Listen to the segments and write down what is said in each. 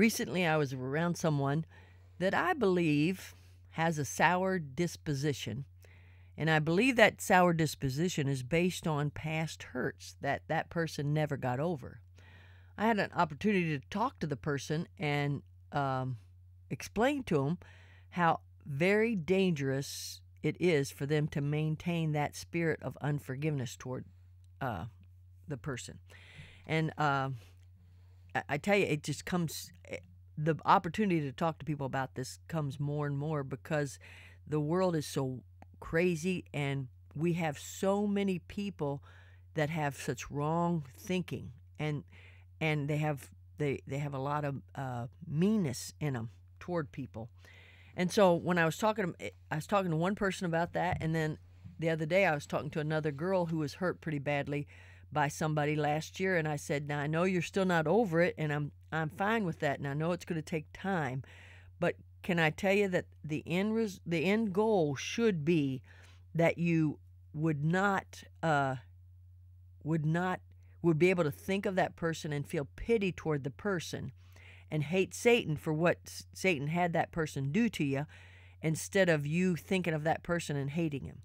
Recently, I was around someone that I believe has a sour disposition. And I believe that sour disposition is based on past hurts that that person never got over. I had an opportunity to talk to the person and um, explain to them how very dangerous it is for them to maintain that spirit of unforgiveness toward uh, the person. And uh, I tell you, it just comes. Eh, the opportunity to talk to people about this comes more and more because the world is so crazy, and we have so many people that have such wrong thinking, and and they have they they have a lot of uh, meanness in them toward people. And so when I was talking, to, eh, I was talking to one person about that, and then the other day I was talking to another girl who was hurt pretty badly by somebody last year, and I said, "Now I know you're still not over it, and I'm I'm fine with that, and I know it's going to take time, but can I tell you that the end res- the end goal should be that you would not uh, would not would be able to think of that person and feel pity toward the person and hate Satan for what Satan had that person do to you instead of you thinking of that person and hating him.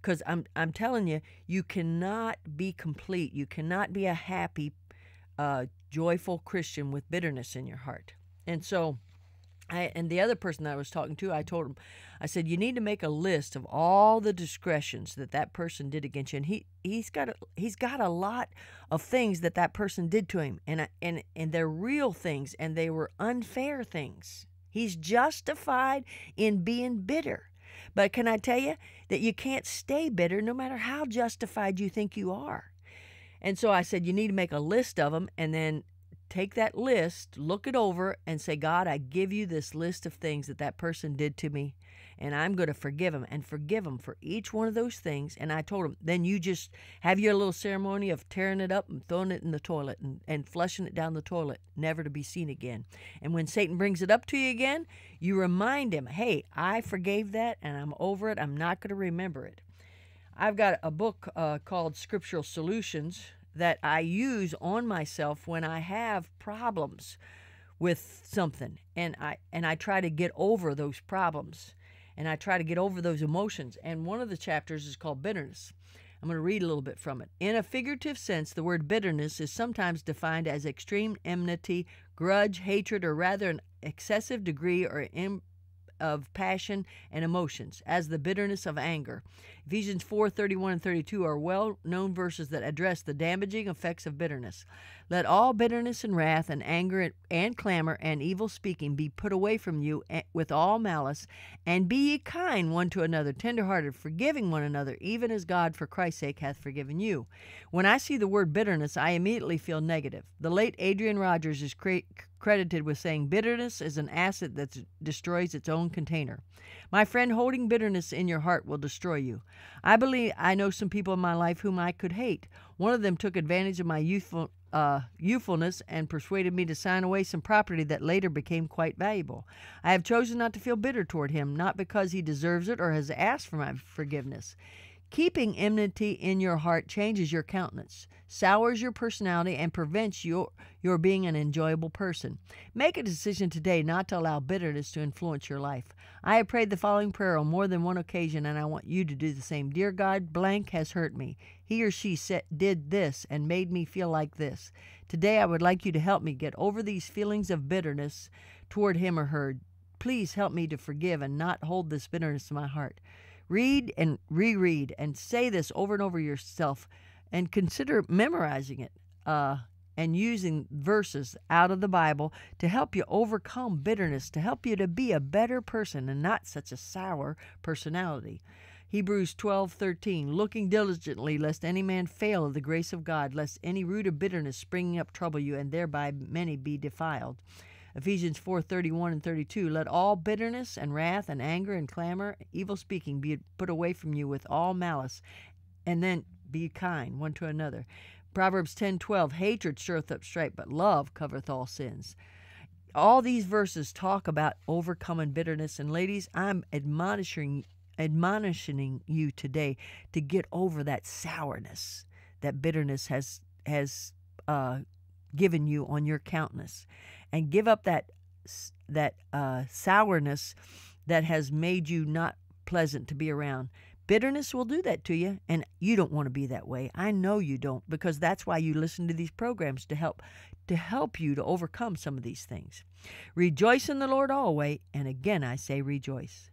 Because I'm, I'm telling you, you cannot be complete. You cannot be a happy, uh, joyful Christian with bitterness in your heart. And so, I, and the other person that I was talking to, I told him, I said, you need to make a list of all the discretions that that person did against you. And he he's got a, he's got a lot of things that that person did to him, and I, and and they're real things, and they were unfair things. He's justified in being bitter. But can I tell you that you can't stay bitter no matter how justified you think you are? And so I said, you need to make a list of them and then take that list, look it over, and say, God, I give you this list of things that that person did to me and I'm going to forgive him and forgive him for each one of those things. And I told them, then you just have your little ceremony of tearing it up and throwing it in the toilet and, and flushing it down the toilet, never to be seen again. And when Satan brings it up to you again, you remind him, hey, I forgave that and I'm over it. I'm not going to remember it. I've got a book uh, called Scriptural Solutions that I use on myself when I have problems with something and I and I try to get over those problems and I try to get over those emotions. And one of the chapters is called bitterness. I'm going to read a little bit from it. In a figurative sense, the word bitterness is sometimes defined as extreme enmity, grudge, hatred, or rather an excessive degree or Im- of passion and emotions, as the bitterness of anger. Ephesians 4 31 and 32 are well known verses that address the damaging effects of bitterness. Let all bitterness and wrath and anger and, and clamor and evil speaking be put away from you eh, with all malice, and be ye kind one to another, tenderhearted, forgiving one another, even as God for Christ's sake hath forgiven you. When I see the word bitterness, I immediately feel negative. The late Adrian Rogers is cre credited with saying bitterness is an acid that destroys its own container. My friend, holding bitterness in your heart will destroy you. I believe I know some people in my life whom I could hate. One of them took advantage of my youthful uh, youthfulness and persuaded me to sign away some property that later became quite valuable. I have chosen not to feel bitter toward him, not because he deserves it or has asked for my forgiveness. Keeping enmity in your heart changes your countenance, sours your personality, and prevents your, your being an enjoyable person. Make a decision today not to allow bitterness to influence your life. I have prayed the following prayer on more than one occasion, and I want you to do the same. Dear God, blank has hurt me. He or she said, did this and made me feel like this. Today, I would like you to help me get over these feelings of bitterness toward him or her. Please help me to forgive and not hold this bitterness in my heart. Read and reread and say this over and over yourself and consider memorizing it uh, and using verses out of the Bible to help you overcome bitterness, to help you to be a better person and not such a sour personality. Hebrews 12:13 looking diligently lest any man fail of the grace of God lest any root of bitterness springing up trouble you and thereby many be defiled. Ephesians 4 31 and 32. Let all bitterness and wrath and anger and clamor, evil speaking be put away from you with all malice, and then be kind one to another. Proverbs 10 12. Hatred stirreth up strife, but love covereth all sins all these verses talk about overcoming bitterness and ladies i'm admonishing admonishing you today to get over that sourness that bitterness has has uh, given you on your countenance, and give up that that uh, sourness that has made you not pleasant to be around. Bitterness will do that to you, and you don't want to be that way. I know you don't, because that's why you listen to these programs to help to help you to overcome some of these things. Rejoice in the Lord always, and again I say rejoice.